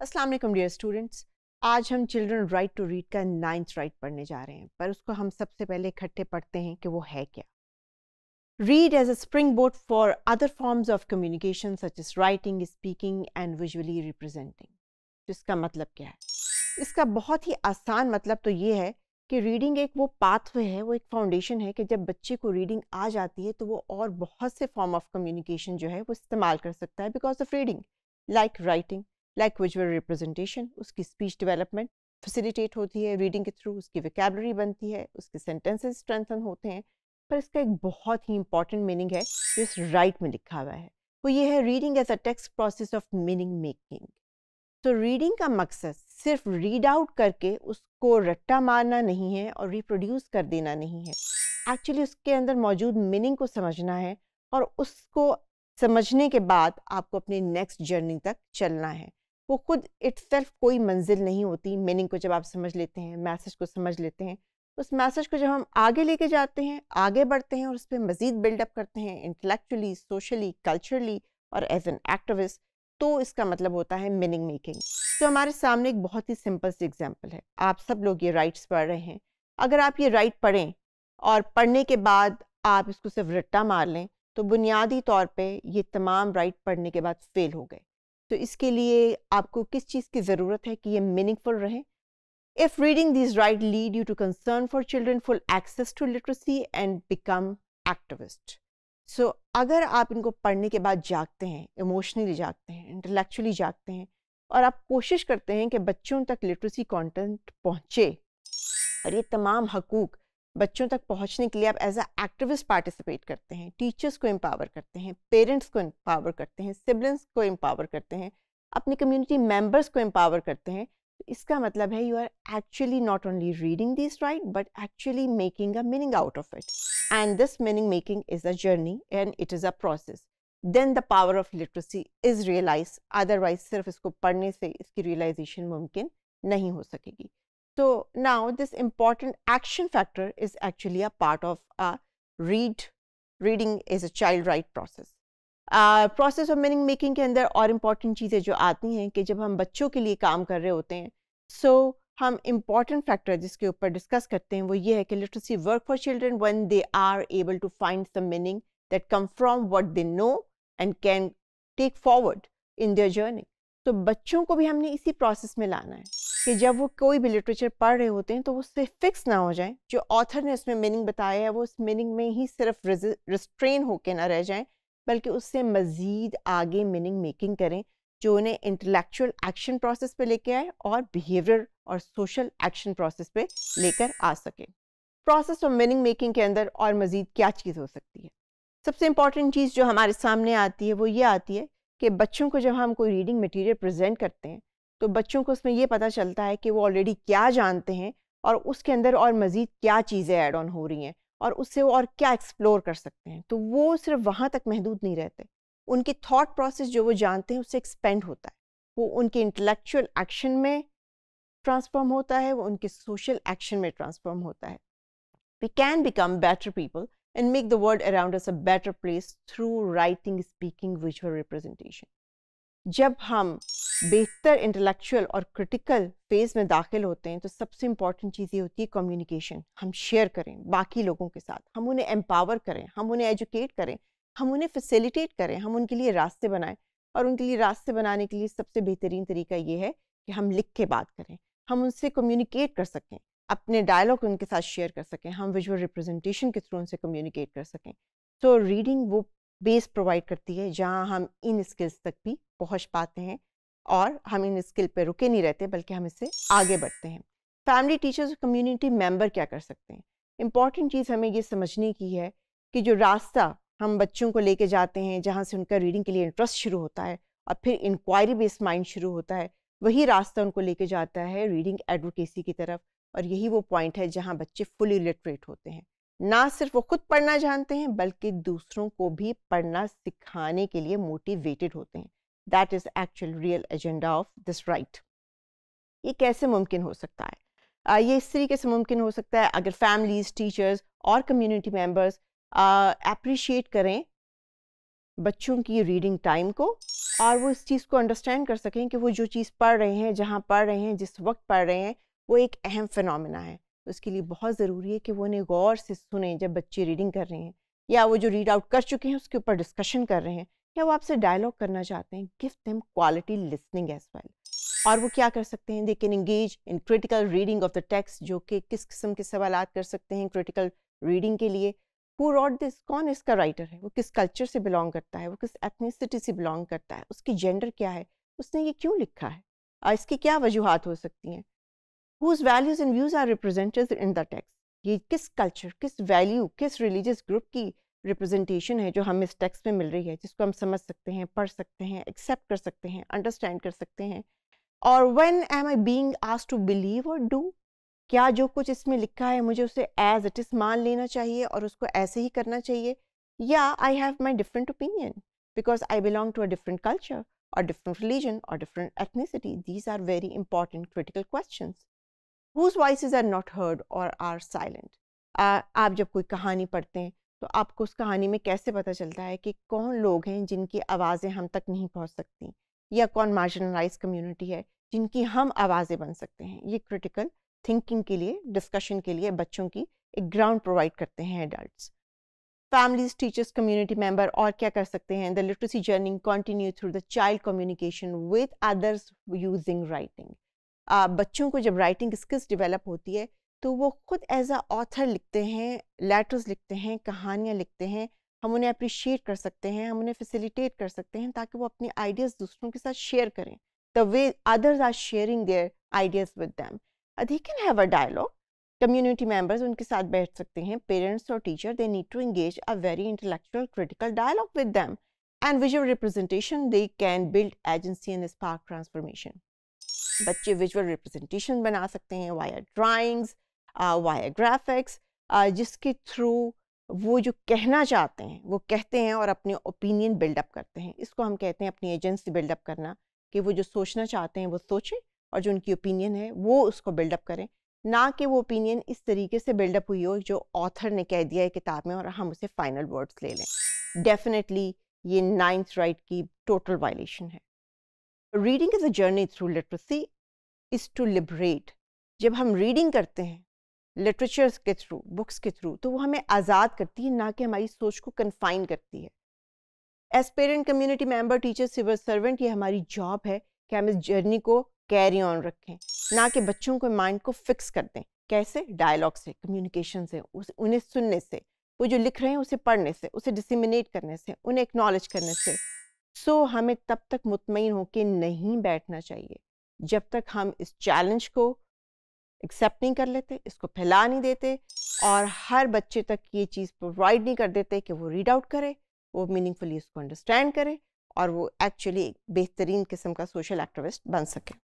Aslam dear students आज हम children right to read का नाइन्थ राइट पढ़ने जा रहे हैं पर उसको हम सबसे पहले इकट्ठे पढ़ते हैं कि वो है क्या read as a spring board for other forms of communication such is writing speaking and visually representing जिसका मतलब क्या है इसका बहुत ही आसान मतलब तो ये है कि रीडिंग एक वो पाथवे है वो एक फाउंडेशन है कि जब बच्चे को रीडिंग आ जाती है तो वो और बहुत से फॉर्म ऑफ कम्युनिकेशन जो है वो इस्तेमाल कर सकता है because of reading like writing like visual representation उसकी स्पीच डेवलपमेंट फैसिलिटेट होती है रीडिंग के थ्रू उसकी वोकेबलरी बनती है उसके सेंटेंसेस स्ट्रेंथन होते हैं पर इसका एक बहुत ही इंपॉर्टेंट मीनिंग है जो इस राइट में लिखा हुआ है वो ये है reading as a text process of meaning making तो रीडिंग का मकसद सिर्फ रीड आउट करके उसको रट्टा मारना नहीं है और रिप्रोड्यूस कर देना नहीं है एक्चुअली उसके अंदर मौजूद मीनिंग को समझना है और उसको समझने के बाद आपको अपने नेक्स्ट जर्नी तक चलना है वो खुद इट्सल्फ कोई मंजिल नहीं होती मीनिंग को जब आप समझ लेते हैं मैसेज को समझ लेते हैं उस मैसेज को जब हम आगे लेके जाते हैं आगे बढ़ते हैं और उस पर मज़ीद बिल्डअप करते हैं इंटेलेक्चुअली सोशली कल्चरली और एज एन एक्टिविस्ट तो इसका मतलब होता है मीनिंग मेकिंग तो हमारे सामने एक बहुत ही सिंपल सी एग्जाम्पल है आप सब लोग ये राइट्स पढ़ रहे हैं अगर आप ये राइट पढ़ें और पढ़ने के बाद आप इसको सिर्फ रट्टा मार लें तो बुनियादी तौर पे ये तमाम राइट पढ़ने के बाद फेल हो गए तो इसके लिए आपको किस चीज़ की ज़रूरत है कि ये मीनिंगफुल रहे if reading this right lead you to concern for children full access to literacy and become activist so अगर आप इनको पढ़ने के बाद जागते हैं इमोशनली जागते हैं इंटेलेक्चुअली जागते हैं और आप कोशिश करते हैं कि बच्चों तक लिटरेसी कंटेंट पहुँचे और ये तमाम हकूक़ बच्चों तक पहुंचने के लिए आप एज अ एक्टिविस्ट पार्टिसिपेट करते हैं टीचर्स को एम्पावर करते हैं पेरेंट्स को एम्पावर करते हैं सिबलिंग्स को एम्पावर करते हैं अपनी कम्युनिटी मेंबर्स को एम्पावर करते हैं तो इसका मतलब है you are actually not only reading this right but actually making a meaning out of it and this meaning making is a journey and it is a process then the power of literacy is realise otherwise सिर्फ इसको पढ़ने से इसकी realisation मुमकिन नहीं हो सकेगी So, now this important action factor is actually a part of a read, reading is a child write process. Process of meaning making के अंदर और इम्पॉर्टेंट चीज़ें जो आती हैं कि जब हम बच्चों के लिए काम कर रहे होते हैं सो so, हम इम्पॉर्टेंट फैक्टर जिसके ऊपर डिस्कस करते हैं वो ये है कि literacy work for children when they are able to find some meaning that come from what they know and can take forward in their journey तो बच्चों को भी हमने इसी प्रोसेस में लाना है कि जब वो कोई भी लिटरेचर पढ़ रहे होते हैं तो वो उससे फिक्स ना हो जाए जो ऑथर ने उसमें मीनिंग बताया है वो उस मीनिंग में ही सिर्फ रिस्ट्रेन होके ना रह जाए बल्कि उससे मज़ीद आगे मीनिंग मेकिंग करें जो उन्हें इंटेलेक्चुअल एक्शन प्रोसेस पे लेके आए और बिहेवियर और सोशल एक्शन प्रोसेस पे लेकर आ सके प्रोसेस ऑफ मीनिंग मेकिंग के अंदर और मज़ीद क्या चीज़ हो सकती है सबसे इंपॉर्टेंट चीज़ जो हमारे सामने आती है वो ये आती है कि बच्चों को जब हम कोई रीडिंग मटेरियल प्रेजेंट करते हैं तो बच्चों को उसमें ये पता चलता है कि वो ऑलरेडी क्या जानते हैं और उसके अंदर और मज़ीद क्या चीज़ें ऐड ऑन हो रही हैं और उससे वो और क्या एक्सप्लोर कर सकते हैं तो वो सिर्फ वहाँ तक महदूद नहीं रहते उनके थाट प्रोसेस जो वो जानते हैं उससे एक्सपेंड होता है वो उनके इंटलेक्चुअल एक्शन में ट्रांसफॉर्म होता है वो उनके सोशल एक्शन में ट्रांसफॉर्म होता है we can become better people and make the world around us a better place through writing speaking visual representation जब हम बेहतर इंटेलेक्चुअल और क्रिटिकल फेज में दाखिल होते हैं तो सबसे इम्पॉर्टेंट चीज़ ये होती है कम्युनिकेशन हम शेयर करें बाकी लोगों के साथ हम उन्हें एम्पावर करें हम उन्हें एजुकेट करें हम उन्हें फैसिलिटेट करें हम उनके लिए रास्ते बनाएं और उनके लिए रास्ते बनाने के लिए सबसे बेहतरीन तरीका ये है कि हम लिख के बात करें हम उनसे कम्युनिकेट कर सकें अपने डायलॉग उनके साथ शेयर कर सकें हम विजुअल रिप्रेजेंटेशन के थ्रू उनसे कम्युनिकेट कर सकें तो रीडिंग वो बेस प्रोवाइड करती है जहाँ हम इन स्किल्स तक भी पहुँच पाते हैं और हम इन स्किल पर रुके नहीं रहते बल्कि हम इससे आगे बढ़ते हैं फैमिली टीचर्स और कम्युनिटी मेम्बर क्या कर सकते हैं इम्पॉर्टेंट चीज़ हमें ये समझने की है कि जो रास्ता हम बच्चों को लेके जाते हैं जहाँ से उनका रीडिंग के लिए इंटरेस्ट शुरू होता है और फिर इंक्वायरी बेस्ड माइंड शुरू होता है वही रास्ता उनको लेके जाता है रीडिंग एडवोकेसी की तरफ और यही वो पॉइंट है जहाँ बच्चे फुली लिटरेट होते हैं ना सिर्फ वो खुद पढ़ना जानते हैं बल्कि दूसरों को भी पढ़ना सिखाने के लिए मोटिवेटेड होते हैं that is actual real agenda of this right ये कैसे मुमकिन हो सकता है आ, ये इस तरीके से मुमकिन हो सकता है अगर फैमिलीज टीचर्स और कम्युनिटी मेम्बर्स अप्रिशिएट करें बच्चों की रीडिंग टाइम को और वो इस चीज़ को अंडरस्टैंड कर सकें कि वो जो चीज़ पढ़ रहे हैं जहाँ पढ़ रहे हैं जिस वक्त पढ़ रहे हैं वो एक अहम फिनमिना है तो उसके लिए बहुत ज़रूरी है कि वो उन्हें गौर से सुने जब बच्चे रीडिंग कर रहे हैं या वो जो रीड आउट कर चुके हैं उसके ऊपर डिस्कशन कर रहे हैं या वो आपसे डायलॉग करना चाहते हैं give them quality listening as well और वो क्या कर सकते हैं they can engage in critical reading of the text जो कि किस किस्म के सवाल कर सकते हैं क्रिटिकल रीडिंग के लिए हु रॉट दिस कौन इसका राइटर है वो किस कल्चर से बिलोंग करता है वो किस एथनिसिटी से बिलोंग करता है उसकी जेंडर क्या है उसने ये क्यों लिखा है और इसकी क्या वजूहत हो सकती हैं whose values and views are represented in the text ये किस culture किस value किस religious group की रिप्रेजेंटेशन है जो हम इस टेक्स्ट में मिल रही है जिसको हम समझ सकते हैं पढ़ सकते हैं एक्सेप्ट कर सकते हैं अंडरस्टैंड कर सकते हैं और when am I being asked to believe और डू क्या जो कुछ इसमें लिखा है मुझे उसे एज इट इज़ मान लेना चाहिए और उसको ऐसे ही करना चाहिए या I have my different opinion because I belong to a different culture और डिफरेंट रिलीजन और different ethnicity these are very important critical question whose voice are not heard और आर साइलेंट आप जब कोई कहानी पढ़ते हैं तो आपको उस कहानी में कैसे पता चलता है कि कौन लोग हैं जिनकी आवाज़ें हम तक नहीं पहुंच सकती या कौन मार्जिनलाइज कम्युनिटी है जिनकी हम आवाज़ें बन सकते हैं ये क्रिटिकल थिंकिंग के लिए डिस्कशन के लिए बच्चों की एक ग्राउंड प्रोवाइड करते हैं adult families teachers community member और क्या कर सकते हैं the literacy journeying continue through the child communication with others using writing बच्चों को जब राइटिंग स्किल्स डेवलप होती है तो वो खुद एज आ ऑथर लिखते हैं लेटर्स लिखते हैं कहानियाँ लिखते हैं हम उन्हें अप्रिशिएट कर सकते हैं हम उन्हें फैसिलिटेट कर सकते हैं ताकि वो अपने आइडियाज़ दूसरों के साथ शेयर करें the way others are sharing their ideas with them they can have a dialogue community members उनके साथ बैठ सकते हैं पेरेंट्स और teacher they need to engage a very intellectual critical dialogue with them and visual representation they can build agency and spark transformation बच्चे visual representation बना सकते हैं वाया ड्राइंग्स वाया ग्राफिक्स जिसके थ्रू वो जो कहना चाहते हैं वो कहते हैं और अपने ओपिनियन बिल्डअप करते हैं इसको हम कहते हैं अपनी एजेंसी बिल्डअप करना कि वो जो सोचना चाहते हैं वो सोचें और जो उनकी ओपिनियन है वो उसको बिल्डअप करें ना कि वो ओपिनियन इस तरीके से बिल्डअप हुई हो जो ऑथर ने कह दिया है किताब में और हम उसे फाइनल वर्ड्स ले लें डेफिनेटली ये नाइन्थ राइट की टोटल वायलेशन है reading is a journey through literacy is to liberate जब हम रीडिंग करते हैं लिटरेचर्स के थ्रू बुक्स के थ्रू तो वो हमें आज़ाद करती है ना कि हमारी सोच को कन्फाइन करती है as parent community member teacher civil servant ये हमारी जॉब है कि हम इस जर्नी को कैरी ऑन रखें ना कि बच्चों को माइंड को फिक्स कर दें कैसे डायलॉग से कम्युनिकेशन से उस उन्हें सुनने से वो जो लिख रहे हैं उसे पढ़ने से उसे डिसिमिनेट करने से उन्हें एक्नॉलेज करने से सो हमें तब तक मुतमिन होकर नहीं बैठना चाहिए जब तक हम इस चैलेंज को एक्सेप्ट नहीं कर लेते इसको फैला नहीं देते और हर बच्चे तक ये चीज़ प्रोवाइड नहीं कर देते कि वो रीड आउट करे वो मीनिंगफुली उसको अंडरस्टैंड करे और वो एक्चुअली एक बेहतरीन किस्म का सोशल एक्टिविस्ट बन सके